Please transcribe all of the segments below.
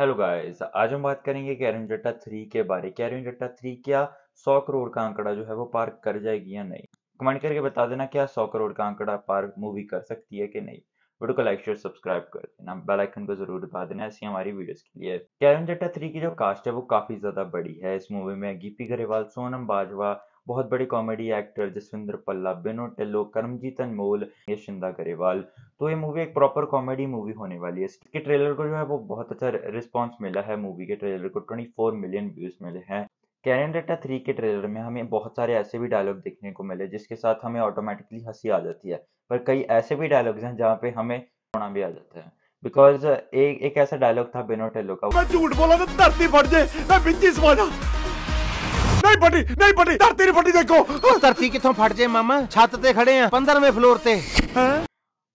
hello guys आज हम बात करेंगे कैरिंग डाटा थ्री के बारे कैरिंग थ्री क्या सौ करोड़ का आंकड़ा जो है वो पार कर जाएगी या नहीं कमेंट करके बता देना क्या सौ करोड़ का आंकड़ा पार मूवी कर सकती है कि नहीं वीडियो को लाइक शेयर सब्सक्राइब कर देना बेल आइकन को जरूर दबा देना ऐसी हमारी वीडियोस के लिए कैरन जट्टा थ्री की जो कास्ट है वो काफी ज्यादा बड़ी है इस मूवी में गीपी गरेवाल सोनम बाजवा बहुत बड़े कॉमेडी एक्टर जसविंदर पल्ला बिनो टेलो करमजीत अनमोल यशिंदा गरेवाल तो ये मूवी एक प्रॉपर कॉमेडी मूवी होने वाली है इसके ट्रेलर को जो है वो बहुत अच्छा रिस्पॉन्स मिला है मूवी के ट्रेलर को ट्वेंटी मिलियन व्यूज मिले हैं कैरन डेटा थ्री के ट्रेलर में हमें बहुत सारे ऐसे भी डायलॉग देखने को मिले जिसके साथ हमें ऑटोमेटिकली हंसी आ जाती है पर कई ऐसे भी डायलॉग्स हैं जहाँ पे हमें रोना भी आ जाता है बिकॉज एक एक ऐसा डायलॉग था बेनोटेलो का मैं झूठ बोला तो धरती फट जाए मैं बिजी समा नहीं पटी नहीं पटी धरती नहीं देखो धरती कितों फट जाए मामा छत पे खड़े हैं पंद्रहवें फ्लोर पे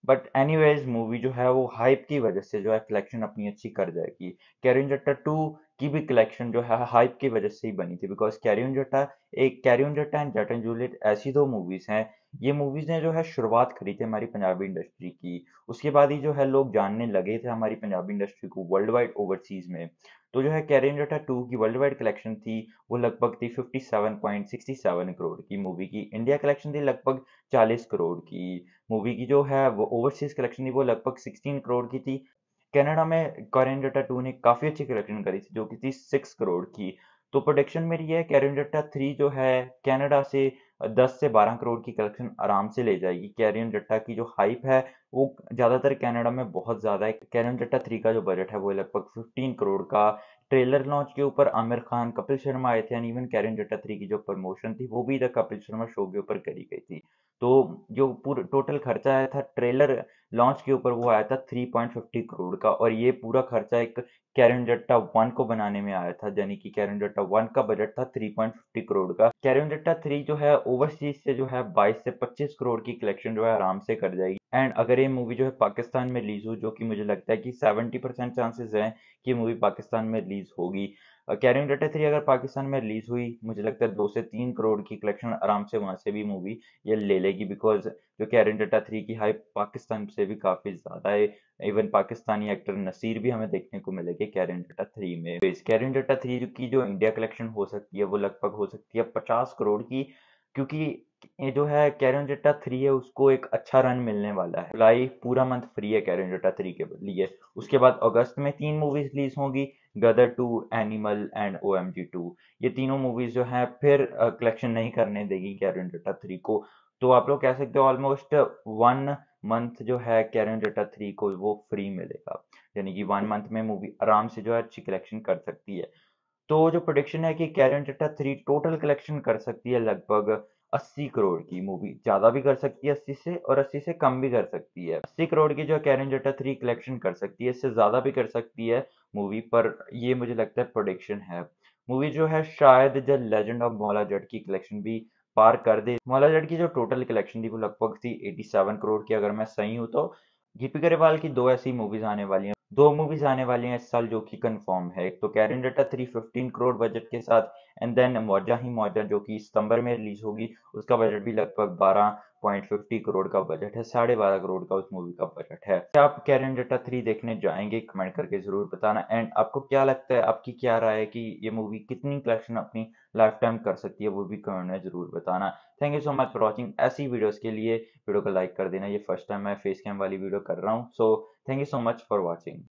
बट एनी मूवी जो है वो हाइप की वजह से जो है कलेक्शन अपनी अच्छी कर जाएगी जट्टा टू की भी कलेक्शन जो है हाइप की वजह से ही बनी थी बिकॉज कैरियन जट्टा एक कैरियन जट्टा एंड जट एंड जूलियट ऐसी दो मूवीज हैं ये मूवीज ने जो है शुरुआत करी थी हमारी पंजाबी इंडस्ट्री की उसके बाद ही जो है लोग जानने लगे थे हमारी पंजाबी इंडस्ट्री को वर्ल्ड वाइड ओवरसीज में तो जो है कैरियन जटा टू की वर्ल्ड वाइड कलेक्शन थी वो लगभग थी फिफ्टी करोड़ की मूवी की इंडिया कलेक्शन थी लगभग चालीस करोड़ की मूवी की जो है वो ओवरसीज कलेक्शन थी वो लगभग सिक्सटीन करोड़ की थी कनाडा में कैरियन डाटा टू ने काफ़ी अच्छी कलेक्शन करी थी जो कि थी सिक्स करोड़ की तो प्रोडक्शन मेरी है कैरियन डाटा थ्री जो है कनाडा से दस से बारह करोड़ की कलेक्शन आराम से ले जाएगी कैरियन डट्टा की जो हाइप है वो ज़्यादातर कनाडा में बहुत ज़्यादा है कैरन जट्टा थ्री का जो बजट है वो लगभग फिफ्टीन करोड़ का ट्रेलर लॉन्च के ऊपर आमिर खान कपिल शर्मा आए थे and even carry on Jatta three की जो प्रमोशन थी वो भी द कपिल शर्मा शो के ऊपर करी गई थी तो जो पूरा टोटल खर्चा आया था ट्रेलर लॉन्च के ऊपर वो आया था फिफ्टी करोड़ का और ये पूरा खर्चा एक कैरन जट्टा वन को बनाने में आया था यानी कि कैरन जट्टा वन का बजट था थ्री पॉइंट फिफ्टी करोड़ का कैरन जट्टा थ्री जो है ओवरसीज से जो है बाईस से पच्चीस करोड़ की कलेक्शन जो है आराम से कर जाएगी एंड अगर ये मूवी जो है पाकिस्तान में रिलीज हो जो कि मुझे लगता है कि 70 परसेंट चांसेज हैं कि मूवी पाकिस्तान में रिलीज होगी कैरिंग डाटा थ्री अगर पाकिस्तान में रिलीज हुई मुझे लगता है दो से तीन करोड़ की कलेक्शन आराम से वहां से भी मूवी ये ले लेगी बिकॉज जो कैरिंग डाटा थ्री की हाइप पाकिस्तान से भी काफी ज्यादा है इवन पाकिस्तानी एक्टर नसीर भी हमें देखने को मिलेगी कैरिंग डाटा थ्री में कैरिंग डाटा थ्री की जो इंडिया कलेक्शन हो सकती है वो लगभग हो सकती है पचास करोड़ की क्योंकि ये जो है कैरन जेटा थ्री है उसको एक अच्छा रन मिलने वाला है जुलाई पूरा मंथ फ्री है कैरन डेटा थ्री के लिए उसके बाद अगस्त में तीन मूवीज रिलीज होंगी Gadar two animal and O M G two ये तीनों मूवीज जो है फिर कलेक्शन नहीं करने देगी कैरन डेटा थ्री को तो आप लोग कह सकते हो ऑलमोस्ट वन मंथ जो है कैरन डेटा थ्री को वो फ्री मिलेगा यानी कि वन मंथ में मूवी आराम से जो है अच्छी कलेक्शन कर सकती है तो जो प्रोडिक्शन है कि carry on Jatta three total collection कर सकती है लगभग अस्सी करोड़ की मूवी ज्यादा भी कर सकती है अस्सी से और अस्सी से कम भी कर सकती है अस्सी करोड़ की जो कैरन जटा थ्री कलेक्शन कर सकती है इससे ज्यादा भी कर सकती है मूवी पर ये मुझे लगता है प्रोडिक्शन है मूवी जो है शायद द लेजेंड ऑफ मौला जट की कलेक्शन भी पार कर दे मौला जट की जो टोटल कलेक्शन थी वो लगभग थी एटी करोड़ की अगर मैं सही हूँ तो दीपी ग्रेवाल की दो ऐसी मूवीज आने वाली हैं दो मूवीज आने वाली हैं इस साल जो कि कंफर्म है एक तो कैरन जटा थ्री फिफ्टीन करोड़ बजट के साथ एंड देन मोजा ही मौजा जो कि सितंबर में रिलीज होगी उसका बजट भी लगभग बारह पॉइंट फिफ्टी करोड़ का बजट है साढ़े बारह करोड़ का उस मूवी का बजट है क्या अच्छा, आप कैरन डेटा थ्री देखने जाएंगे कमेंट करके जरूर बताना एंड आपको क्या लगता है आपकी क्या राय है कि ये मूवी कितनी कलेक्शन अपनी लाइफ टाइम कर सकती है वो भी कमेंट में जरूर बताना thank you so much for watching ऐसी वीडियोज के लिए वीडियो को लाइक कर देना ये फर्स्ट टाइम मैं फेस कैम वाली वीडियो कर रहा हूँ so thank you so much for watching